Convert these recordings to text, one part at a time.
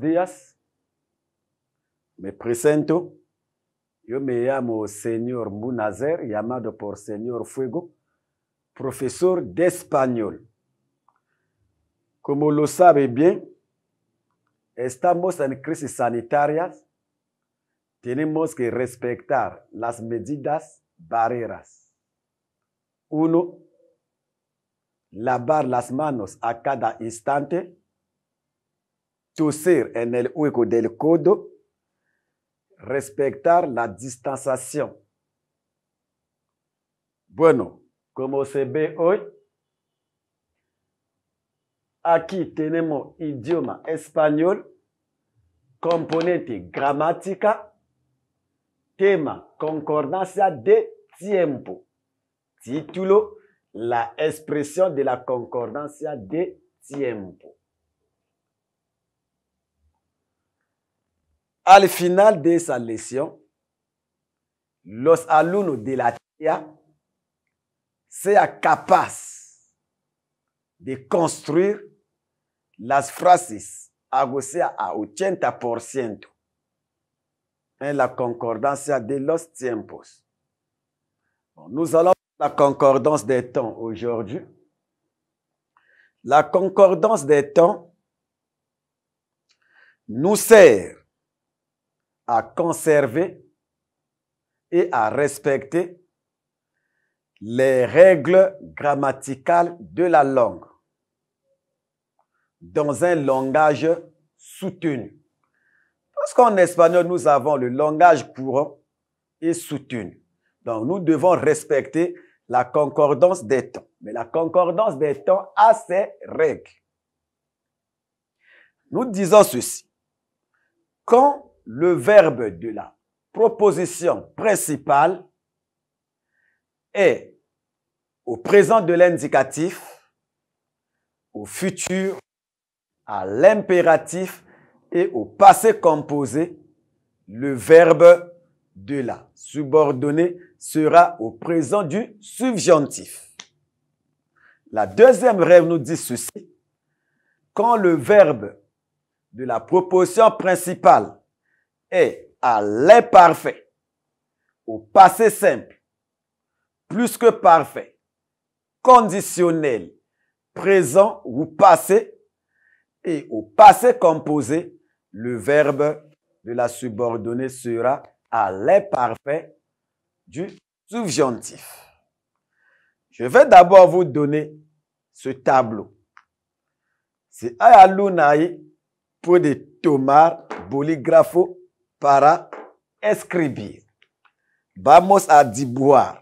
días. Me presento. Yo me llamo señor Munazer, llamado por señor Fuego, profesor de español. Como lo sabe bien, estamos en crisis sanitaria. Tenemos que respetar las medidas barreras. Uno, lavar las manos a cada instante toser en el hueco del codo, respetar la distanciación. Bueno, como se ve hoy, aquí tenemos idioma español, componente gramática, tema concordancia de tiempo, título, la expresión de la concordancia de tiempo. À la final de sa leçon, los alumnos de la TIA sont capables de construire las frases a 80% en la concordance de los tiempos. nous allons la concordance des temps aujourd'hui. La concordance des temps nous sert à conserver et à respecter les règles grammaticales de la langue dans un langage soutenu. Parce qu'en espagnol, nous avons le langage courant et soutenu. Donc, nous devons respecter la concordance des temps. Mais la concordance des temps a ses règles. Nous disons ceci. Quand le verbe de la proposition principale est au présent de l'indicatif, au futur, à l'impératif et au passé composé, le verbe de la subordonnée sera au présent du subjonctif. La deuxième règle nous dit ceci. Quand le verbe de la proposition principale et à l'imparfait, au passé simple, plus que parfait, conditionnel, présent ou passé, et au passé composé, le verbe de la subordonnée sera à l'imparfait du subjonctif. Je vais d'abord vous donner ce tableau. C'est Ayalunai pour des tomar boligrafo para escrever. Vamos a dibuar.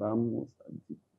Vamos aquí.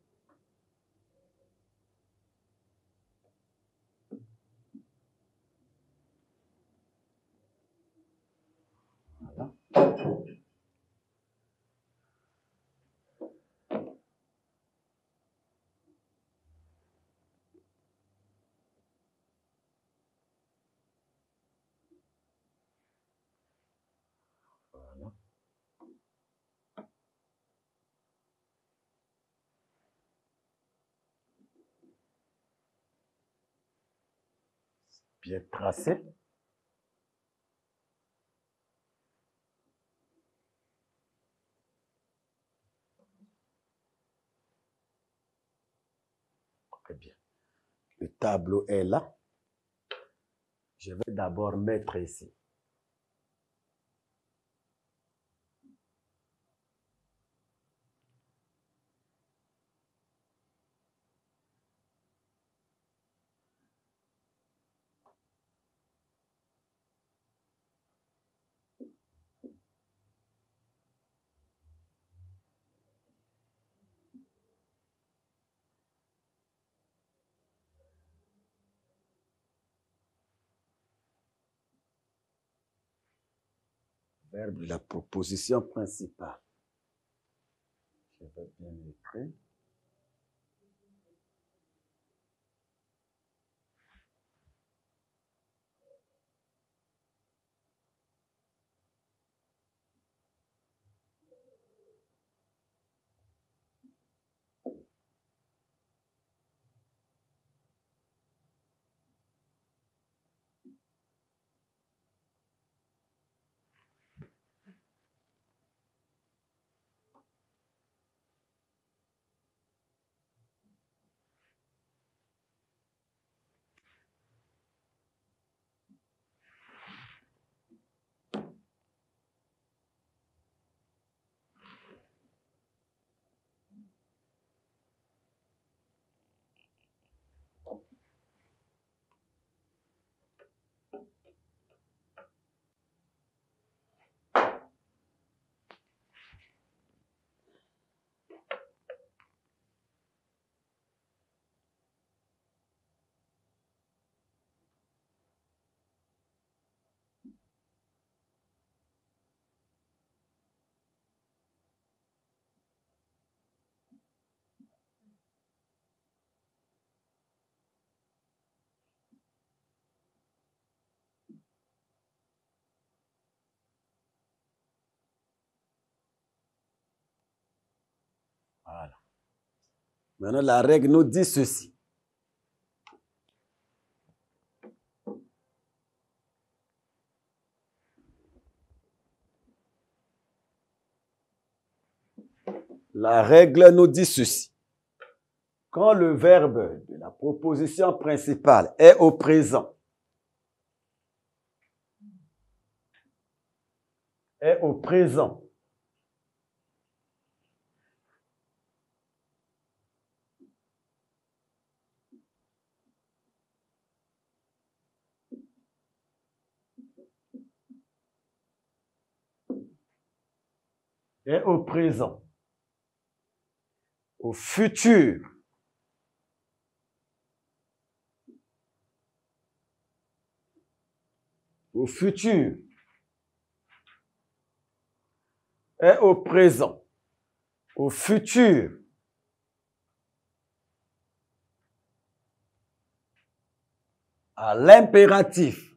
bien tracé. bien. Le tableau est là. Je vais d'abord mettre ici. la proposition principale. Je vais bien l'écrire. Maintenant, la règle nous dit ceci. La règle nous dit ceci. Quand le verbe de la proposition principale est au présent, est au présent, est au présent, au futur. Au futur et au présent, au futur. à l'impératif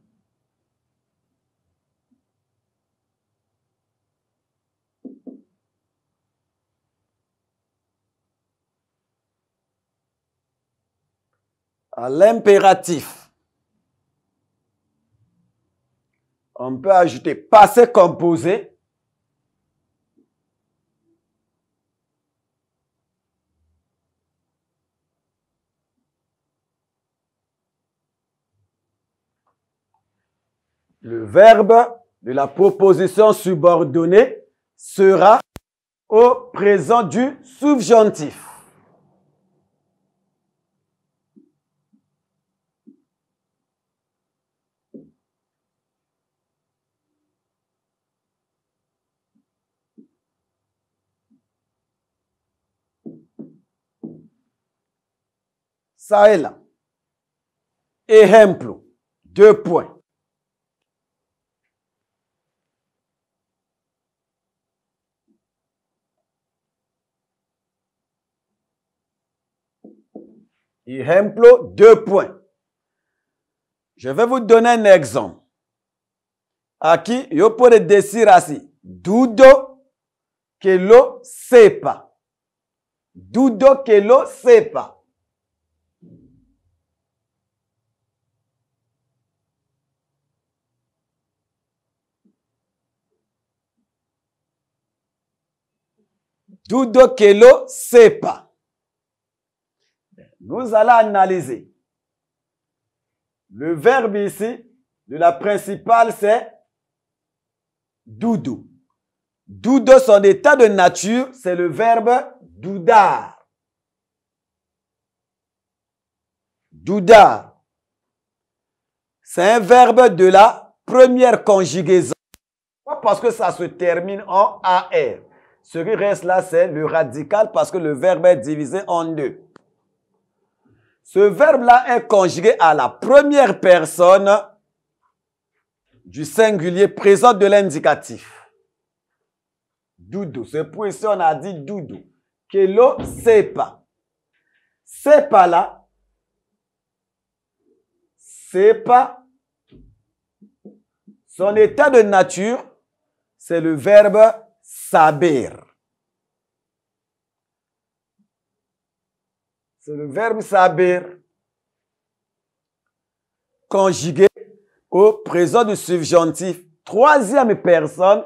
à l'impératif, on peut ajouter passé composé. Le verbe de la proposition subordonnée sera au présent du subjonctif. ça est là. Exemple, deux points. Exemple, deux points. Je vais vous donner un exemple. qui je pourrais décider ainsi. dudo que sait pas. Dudo que sait pas. Kelo Sepa. Nous allons analyser. Le verbe ici de la principale, c'est doudou. Doudou, son état de nature, c'est le verbe doudar. Doudar. C'est un verbe de la première conjugaison. Pas parce que ça se termine en AR. Ce qui reste là, c'est le radical parce que le verbe est divisé en deux. Ce verbe-là est conjugué à la première personne du singulier présent de l'indicatif. Doudou. C'est pour ça on a dit doudou. pas. sepa. Sepa là. pas. Son état de nature, c'est le verbe Saber. C'est le verbe saber. conjugué au présent du subjonctif, troisième personne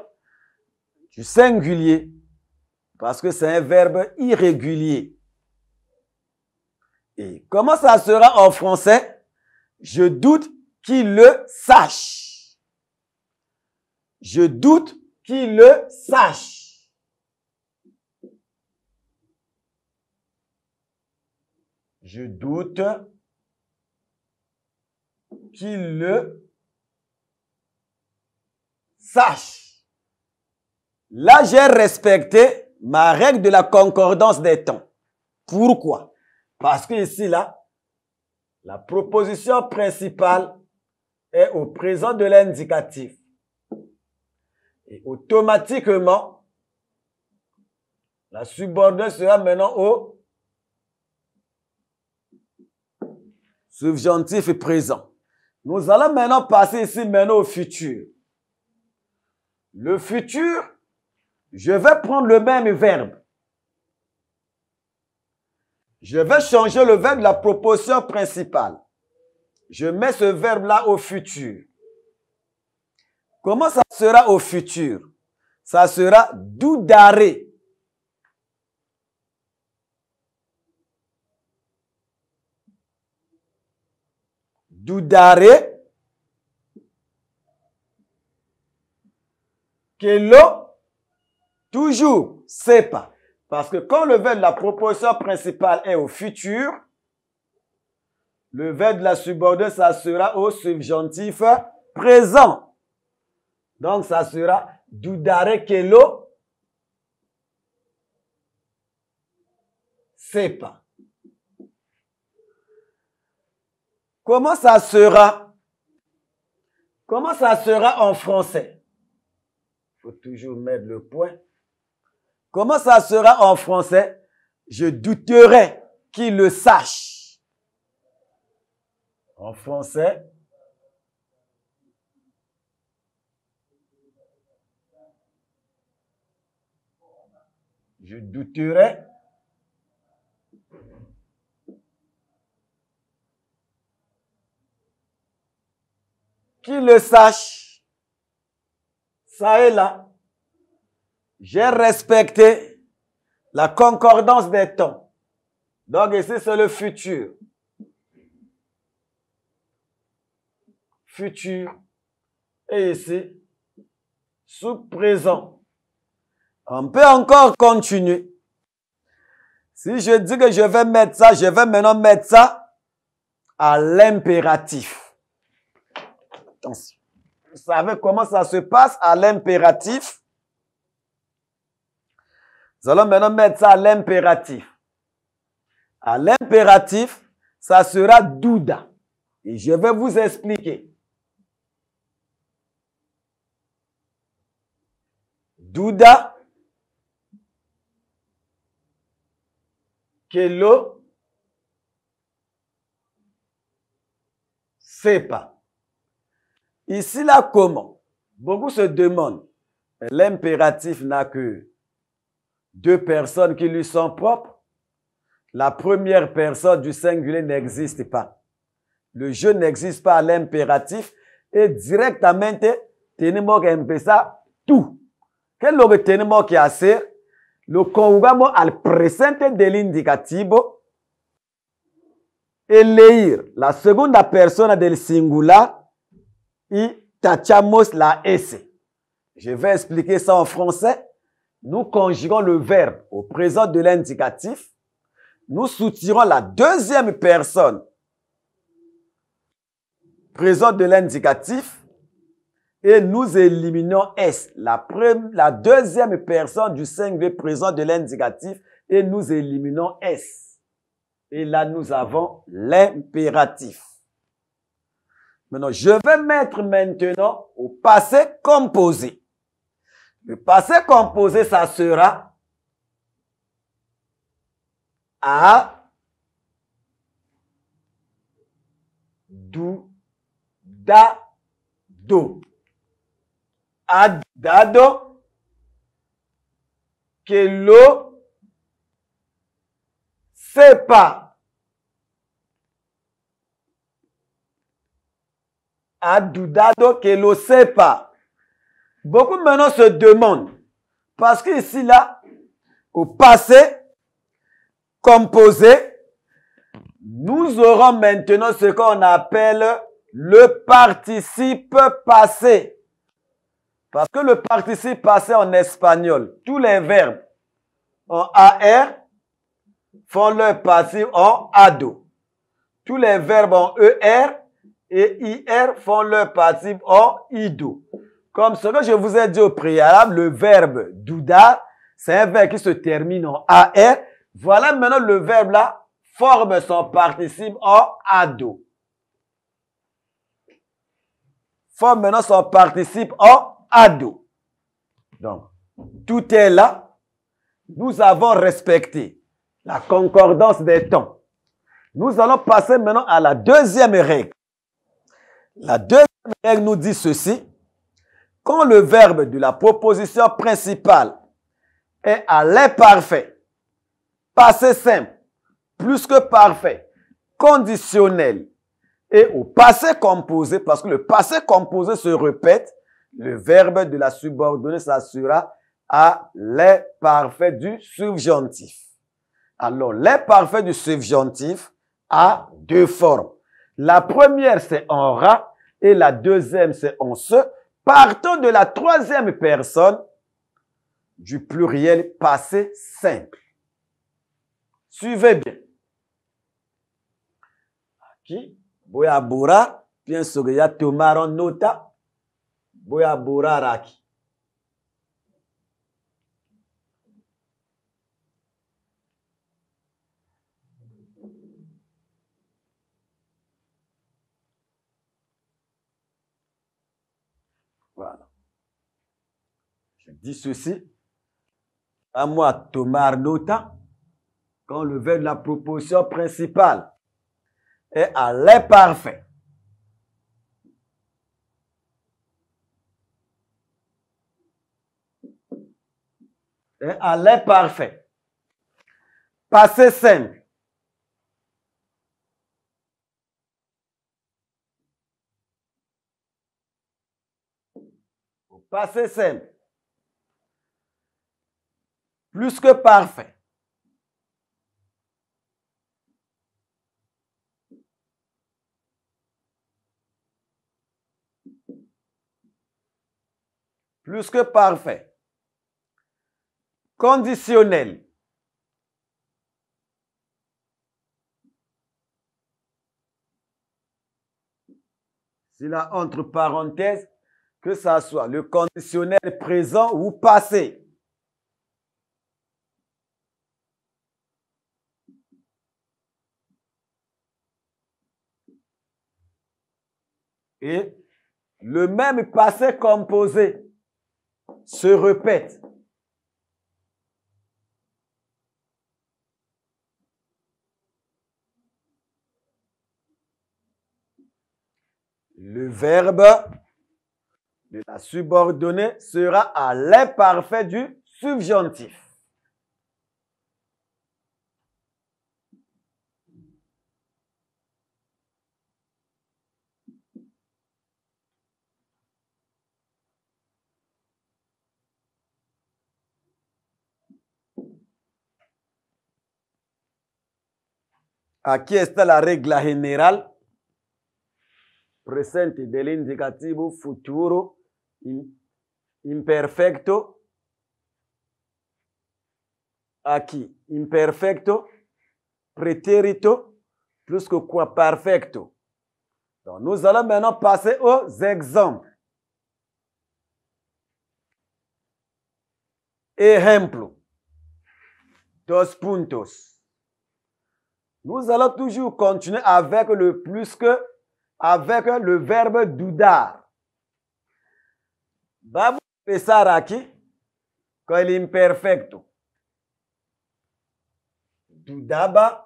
du singulier, parce que c'est un verbe irrégulier. Et comment ça sera en français Je doute qu'il le sache. Je doute qu'il le sache. Je doute qu'il le sache. Là, j'ai respecté ma règle de la concordance des temps. Pourquoi Parce que ici, là, la proposition principale est au présent de l'indicatif. Et automatiquement, la subordonnée sera maintenant au subjonctif présent. Nous allons maintenant passer ici maintenant au futur. Le futur, je vais prendre le même verbe. Je vais changer le verbe de la proposition principale. Je mets ce verbe-là au futur. Comment ça sera au futur Ça sera Doudaré. Que l'on toujours, c'est pas. Parce que quand le verbe de la proposition principale est au futur, le verbe de la subordonnée, ça sera au subjonctif présent. Donc, ça sera doudare' Kelo pas. Comment ça sera Comment ça sera en français Il faut toujours mettre le point. Comment ça sera en français Je douterai qu'il le sache. En français, je douterai Qui le sache, ça est là, j'ai respecté la concordance des temps. Donc ici, c'est le futur. Futur. Et ici, sous présent. On peut encore continuer. Si je dis que je vais mettre ça, je vais maintenant mettre ça à l'impératif. Attention. Vous savez comment ça se passe à l'impératif? Nous allons maintenant mettre ça à l'impératif. À l'impératif, ça sera Douda. Et je vais vous expliquer. Douda, que c'est pas. Ici, là, comment Beaucoup se demandent. L'impératif n'a que deux personnes qui lui sont propres. La première personne du singulier n'existe pas. Le jeu n'existe pas à l'impératif et directement, tenemos que tout. Quel est le le conjugamos al presente de l'indicatif, elegir la seconde personne del singular et tachamos la S. Je vais expliquer ça en français. Nous conjuguons le verbe au présent de l'indicatif. Nous soutirons la deuxième personne présent de l'indicatif et nous éliminons S, la, la deuxième personne du 5V présent de l'indicatif, et nous éliminons S. Et là, nous avons l'impératif. Maintenant, je vais mettre maintenant au passé composé. Le passé composé, ça sera A dou, da, do ad, dado, kelo, sepa, adudado, kelo, sepa. Beaucoup maintenant se demandent, parce qu'ici là, au passé, composé, nous aurons maintenant ce qu'on appelle le participe passé. Parce que le participe passé en espagnol, tous les verbes en AR font leur participe en ADO. Tous les verbes en ER et IR font leur participe en IDO. Comme ce que je vous ai dit au préalable, le verbe doudar, c'est un verbe qui se termine en AR. Voilà maintenant le verbe là forme son participe en ADO. Forme maintenant son participe en ado. Donc, tout est là. Nous avons respecté la concordance des temps. Nous allons passer maintenant à la deuxième règle. La deuxième règle nous dit ceci. Quand le verbe de la proposition principale est à l'imparfait, passé simple, plus que parfait, conditionnel et au passé composé, parce que le passé composé se répète, le verbe de la subordonnée s'assurera à l'imparfait du subjonctif. Alors, l'imparfait du subjonctif a deux formes. La première, c'est en ra et la deuxième, c'est en se. Partant de la troisième personne du pluriel passé simple. Suivez bien. Qui? bien Tomaron, Nota, voilà. Je dis ceci. À moi, Tomar Nota, quand le verbe de la proposition principale est à l'imparfait, Hein, à parfait. Passer simple. Passé simple. Plus que parfait. Plus que parfait conditionnel. C'est là entre parenthèses que ça soit le conditionnel présent ou passé. Et le même passé composé se répète le verbe de la subordonnée sera à l'imparfait du subjonctif. est-ce que la règle générale? presente dell'indicativo futuro imperfecto qui? imperfecto, prétérito, plus que quoi perfecto. Donc, nous allons maintenant passer aux exemples. exemple Dos puntos. Nous allons toujours continuer avec le plus que avec le verbe doudar. babou pesaraki aqui Quel doudaba,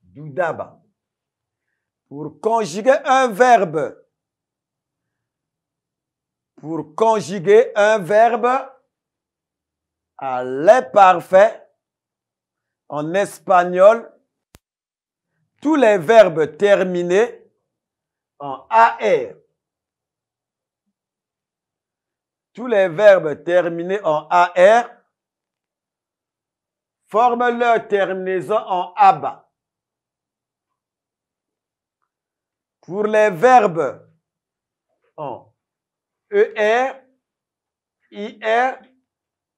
doudaba. Pour conjuguer un verbe. Pour conjuguer un verbe, à l'imparfait, en espagnol, tous les verbes terminés en AR. Tous les verbes terminés en AR forment leur terminaison en ABA. Pour les verbes en ER, IR,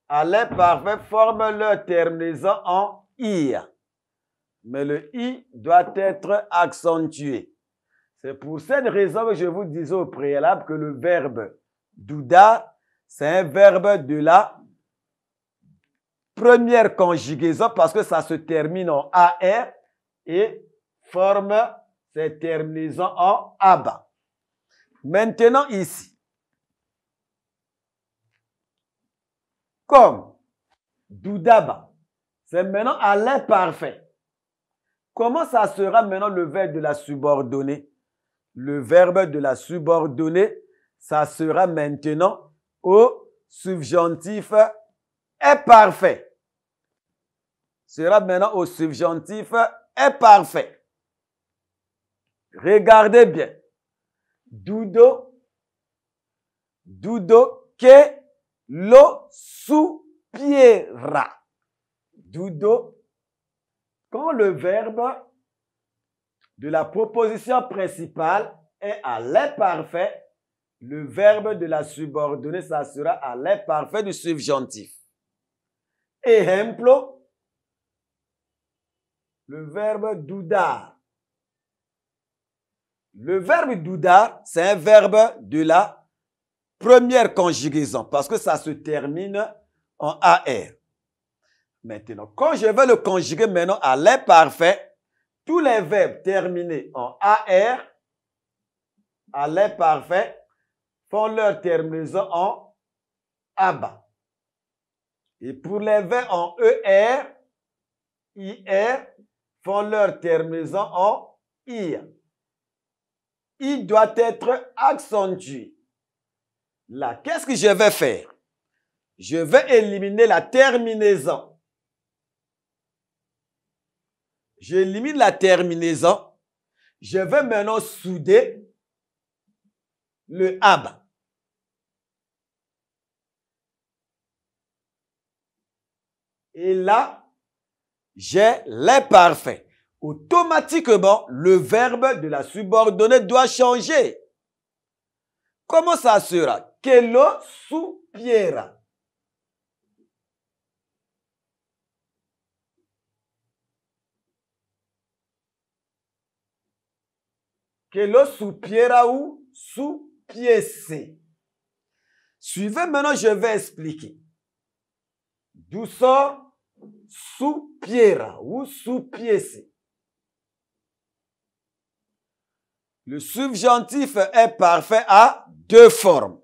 à l'imparfait forme leur terminaison en I. Mais le i doit être accentué. C'est pour cette raison que je vous disais au préalable que le verbe douda, c'est un verbe de la première conjugaison parce que ça se termine en AR et forme cette terminaison en ABA. Maintenant ici, comme Doudaba, c'est maintenant à l'imparfait. Comment ça sera maintenant le verbe de la subordonnée Le verbe de la subordonnée, ça sera maintenant au subjonctif imparfait. parfait. Sera maintenant au subjonctif est parfait. Regardez bien. Doudo, doudo, que L'eau soupira Dudo, quand le verbe de la proposition principale est à l'imparfait, le verbe de la subordonnée sera à l'imparfait du subjonctif. Ejemplo, le verbe dudar. Le verbe dudar, c'est un verbe de la Première conjugaison, parce que ça se termine en AR. Maintenant, quand je vais le conjuguer maintenant à l'imparfait, tous les verbes terminés en AR, à l'imparfait, font leur terminaison en ABA. Et pour les verbes en ER, IR, font leur terminaison en IR. Il doit être accentué là, qu'est-ce que je vais faire Je vais éliminer la terminaison. J'élimine la terminaison. Je vais maintenant souder le ab. Et là, j'ai l'imparfait. Automatiquement, le verbe de la subordonnée doit changer. Comment ça sera que l'eau soupiera. Que l'eau soupira ou soupiesse. Suivez maintenant, je vais expliquer. D'où sort soupiera ou soupiesse. Le subjonctif est parfait à deux formes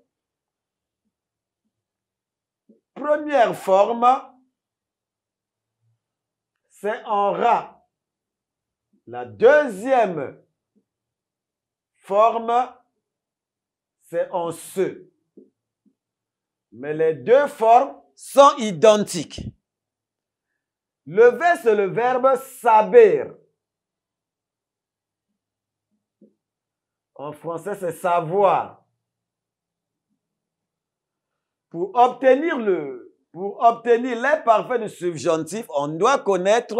première forme, c'est en Ra. La deuxième forme, c'est en Se. Mais les deux formes sont identiques. Le V, c'est le verbe saber. En français, c'est savoir. Pour obtenir le, pour obtenir du subjonctif, on doit connaître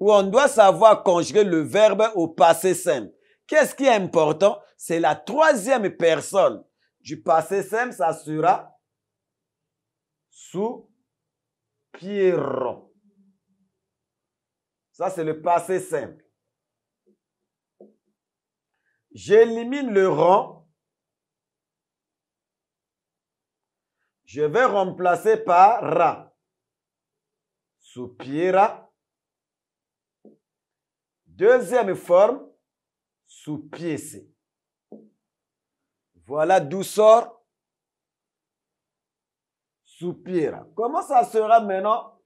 ou on doit savoir conjuguer le verbe au passé simple. Qu'est-ce qui est important? C'est la troisième personne du passé simple, ça sera sous Pierre. Ça, c'est le passé simple. J'élimine le rang je vais remplacer par ra. Soupira. Deuxième forme, soupiécé. Voilà d'où sort soupira. Comment ça sera maintenant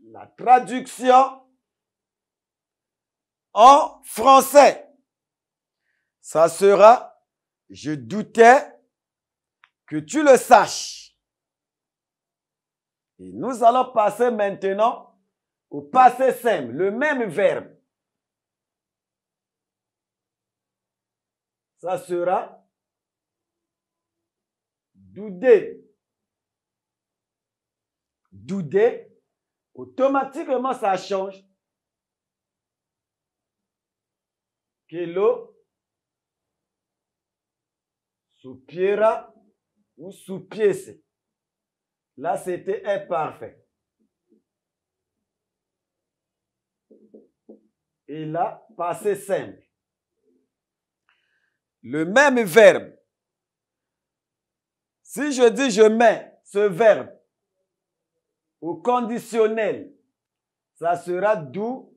la traduction en français Ça sera je doutais que tu le saches. Et nous allons passer maintenant au passé simple, le même verbe. Ça sera doudé. Doudé. automatiquement ça change. Que soupira ou sous-pièce. Là, c'était imparfait. Et là, passé simple. Le même verbe. Si je dis je mets ce verbe au conditionnel, ça sera d'où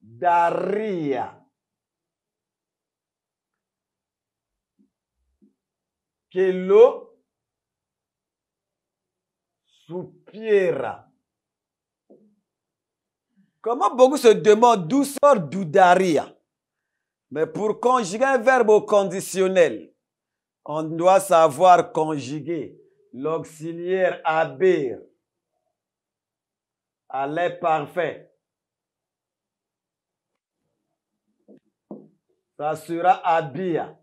Daria. l'eau soupira. Comment beaucoup se demandent d'où sort Doudaria. Mais pour conjuguer un verbe au conditionnel, on doit savoir conjuguer l'auxiliaire Elle à parfait. Ça sera abir ».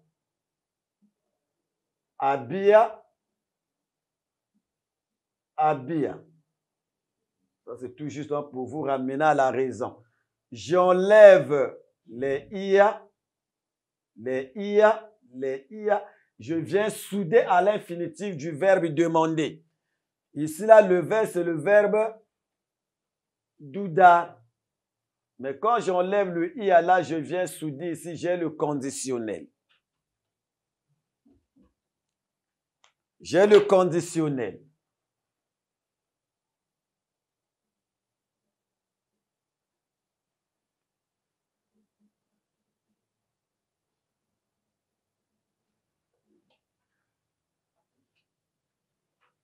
Abia. Abia. Ça, c'est tout juste hein, pour vous ramener à la raison. J'enlève les IA, les IA, les IA. Je viens souder à l'infinitif du verbe demander. Ici, là, le verbe, c'est le verbe douda. Mais quand j'enlève le IA, là, je viens souder ici, j'ai le conditionnel. J'ai le conditionnel.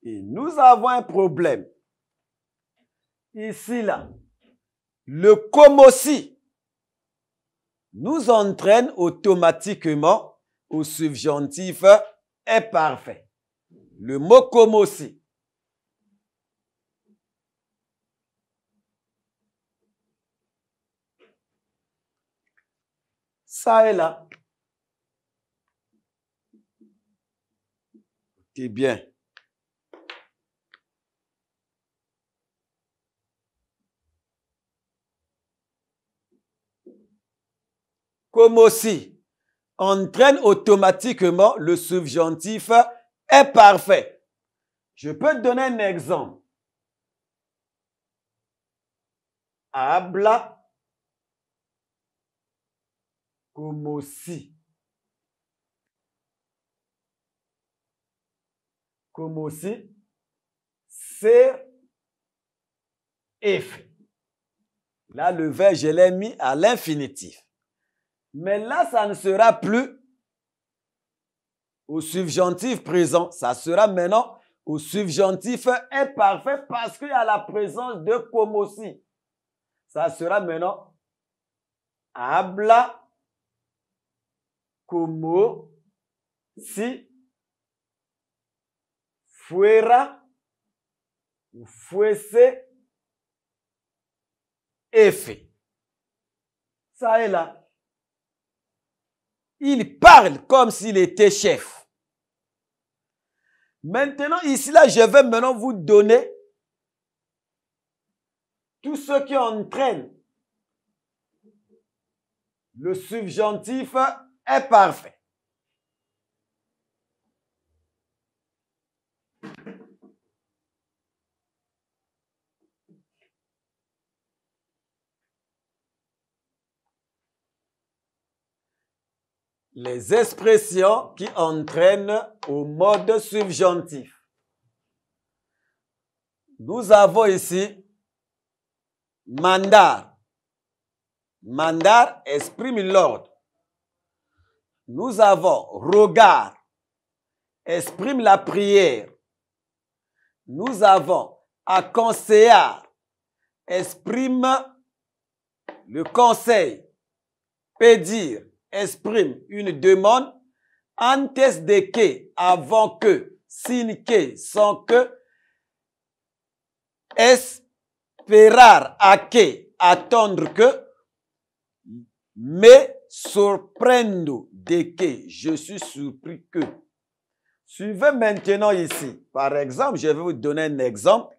Et nous avons un problème. Ici, là, le comme aussi nous entraîne automatiquement au subjonctif imparfait. parfait le mokomosi. Ça est là. Ok, bien. Comme aussi, entraîne automatiquement le subjonctif est parfait. Je peux te donner un exemple. Abla comme aussi. Comme aussi, c'est if. Là, le verbe, je l'ai mis à l'infinitif. Mais là, ça ne sera plus au subjonctif présent. Ça sera maintenant au subjonctif imparfait parce qu'il y a la présence de comme aussi. Ça sera maintenant habla como si fuera ou fuese effet. Ça est là. Il parle comme s'il était chef. Maintenant, ici, là, je vais maintenant vous donner tout ce qui entraîne le subjonctif est parfait. les expressions qui entraînent au mode subjonctif. Nous avons ici mandar. Mandar exprime l'ordre. Nous avons regard, exprime la prière. Nous avons aconseillar, exprime le conseil, pédir, exprime une demande antes de que, avant que, sin que, sans que, espérer à que, attendre que, mais surprendre de que, je suis surpris que. Suivez maintenant ici. Par exemple, je vais vous donner un exemple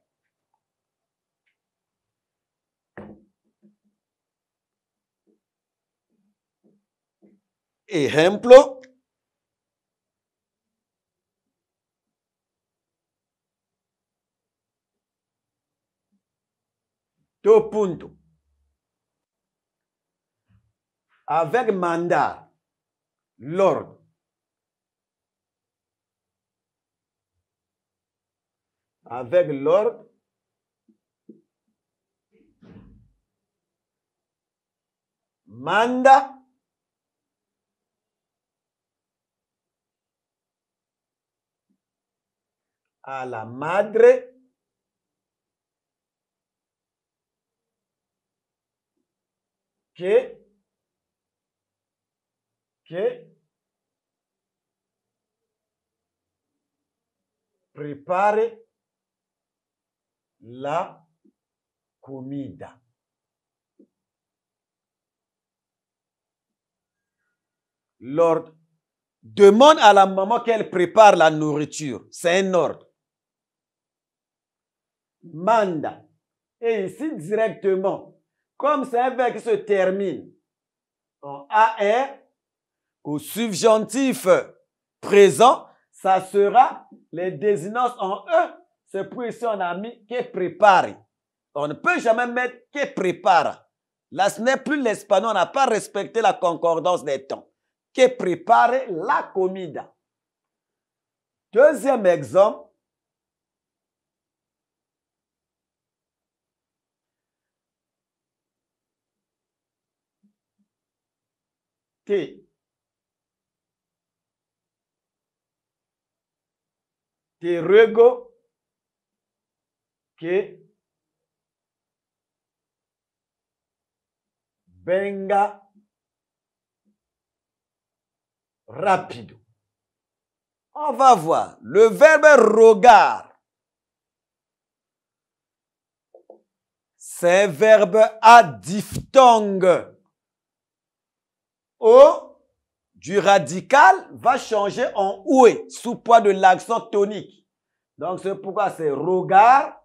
Ejemplo, Teu ponto. Avec mandat, l'ordre. Avec l'ordre, mandat, à la madre que, que prépare la comida. Lord demande à la maman qu'elle prépare la nourriture. C'est un ordre manda. Et ici directement, comme c'est un verbe qui se termine en AR, au subjonctif présent, ça sera les désinences en E. C'est pour ici on a mis que prépare. On ne peut jamais mettre que prépare. Là, ce n'est plus l'espagnol, on n'a pas respecté la concordance des temps. Que prépare la comida. Deuxième exemple, Que Te ruego que venga rapido. On va voir le verbe rogar. C'est un verbe à diphtongue. O du radical va changer en oué, sous poids de l'accent tonique. Donc c'est pourquoi c'est regard,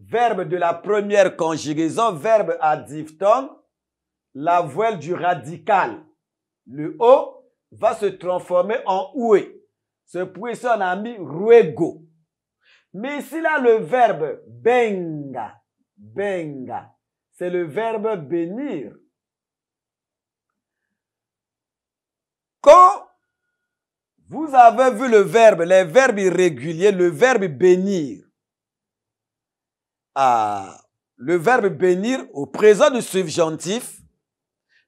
verbe de la première conjugaison, verbe à diphtongue, la voile du radical, le O, va se transformer en oué. C'est pour ça qu'on a mis ruego. Mais ici là, le verbe benga, benga, c'est le verbe bénir. Quand vous avez vu le verbe, les verbes irréguliers, le verbe bénir, ah, le verbe bénir au présent du subjonctif,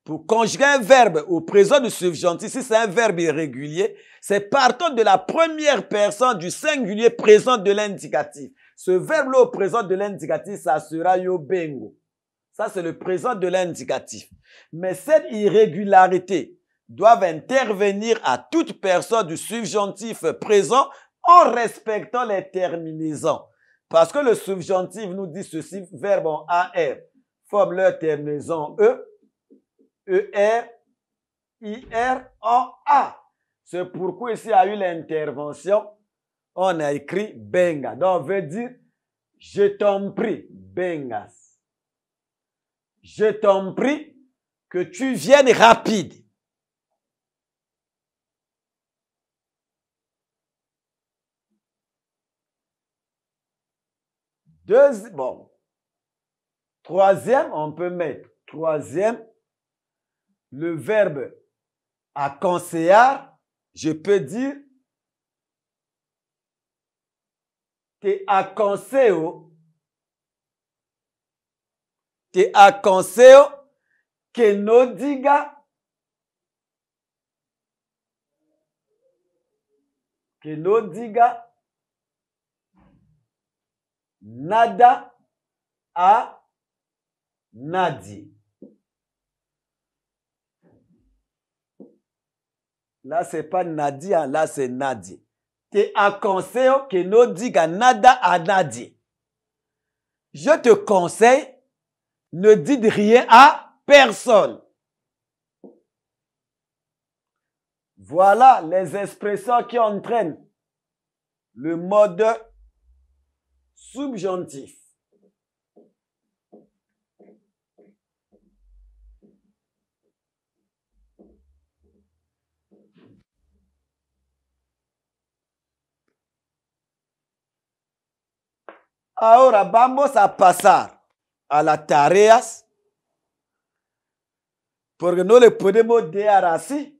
pour conjuguer un verbe au présent du subjonctif, si c'est un verbe irrégulier, c'est partant de la première personne du singulier présent de l'indicatif. Ce verbe-là au présent de l'indicatif, ça sera yo bengo ». Ça, c'est le présent de l'indicatif. Mais cette irrégularité doivent intervenir à toute personne du subjonctif présent en respectant les terminaisons. Parce que le subjonctif nous dit ceci, verbe en AR forme leur terminaison E, ER, IR en A. C'est pourquoi ici a eu l'intervention, on a écrit benga. Donc on veut dire je t'en prie, benga. Je t'en prie que tu viennes rapide. bon. Troisième, on peut mettre, troisième, le verbe à conseiller, je peux dire que aconsejo, à aconsejo que no diga que no diga nada à nadie. Là, c'est pas nadia, hein. là, c'est nadie. à conseil que nous diga nada à nadie. Je te conseille, ne dites rien à personne. Voilà les expressions qui entraînent le mode subjonctif. Ahora vamos a pasar a las tareas, porque no le podemos dejar así.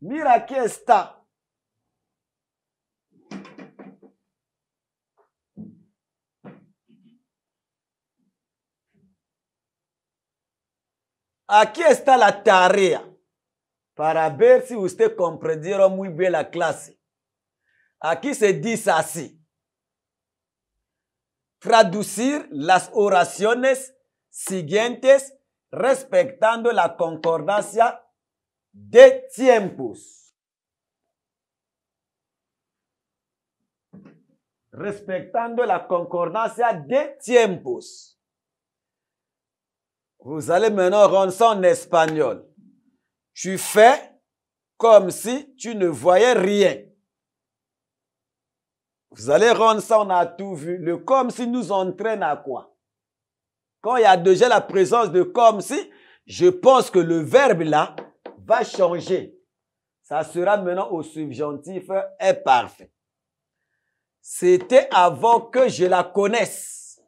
Mira, que está Aquí está la tarea para ver si usted comprendieron muy bien la clase. Aquí se dice así. Traducir las oraciones siguientes respectando la concordancia de tiempos. Respectando la concordancia de tiempos. Vous allez maintenant rendre ça en espagnol. Tu fais comme si tu ne voyais rien. Vous allez rendre ça, on a tout vu. Le comme si nous entraîne à quoi Quand il y a déjà la présence de comme si, je pense que le verbe là va changer. Ça sera maintenant au subjonctif est parfait. C'était avant que je la connaisse.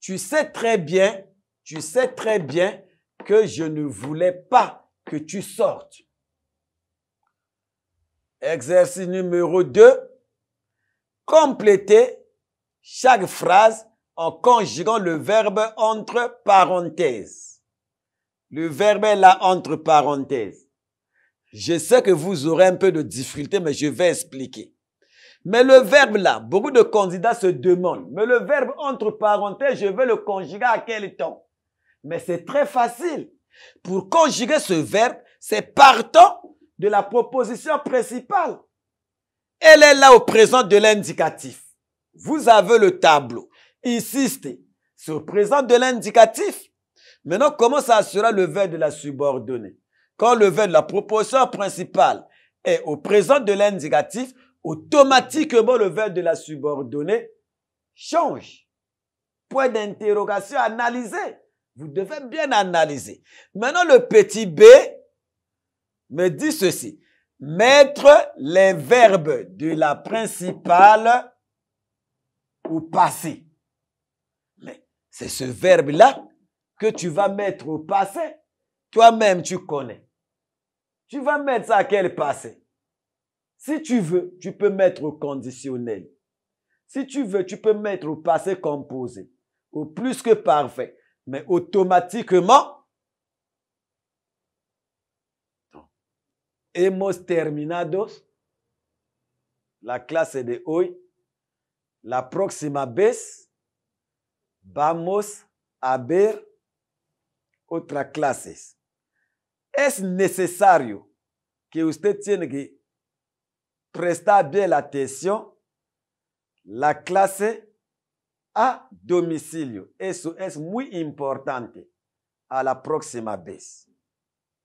Tu sais très bien tu sais très bien que je ne voulais pas que tu sortes. Exercice numéro 2. Complétez chaque phrase en conjuguant le verbe entre parenthèses. Le verbe est là entre parenthèses. Je sais que vous aurez un peu de difficulté, mais je vais expliquer. Mais le verbe là, beaucoup de candidats se demandent, mais le verbe entre parenthèses, je vais le conjuguer à quel temps mais c'est très facile. Pour conjuguer ce verbe, c'est partant de la proposition principale. Elle est là au présent de l'indicatif. Vous avez le tableau. Insistez sur le présent de l'indicatif. Maintenant, comment ça sera le verbe de la subordonnée Quand le verbe de la proposition principale est au présent de l'indicatif, automatiquement le verbe de la subordonnée change. Point d'interrogation analysé. Vous devez bien analyser. Maintenant, le petit b me dit ceci. Mettre les verbes de la principale au passé. Mais c'est ce verbe-là que tu vas mettre au passé. Toi-même, tu connais. Tu vas mettre ça à quel passé Si tu veux, tu peux mettre au conditionnel. Si tu veux, tu peux mettre au passé composé, au plus que parfait mais automatiquement, hemos terminados, la clase de hoy, la próxima vez, vamos a ver otras clases. Es necesario que usted tiene que prestar bien la atención. La clase a domicilio. Eso es muy importante. A la próxima vez.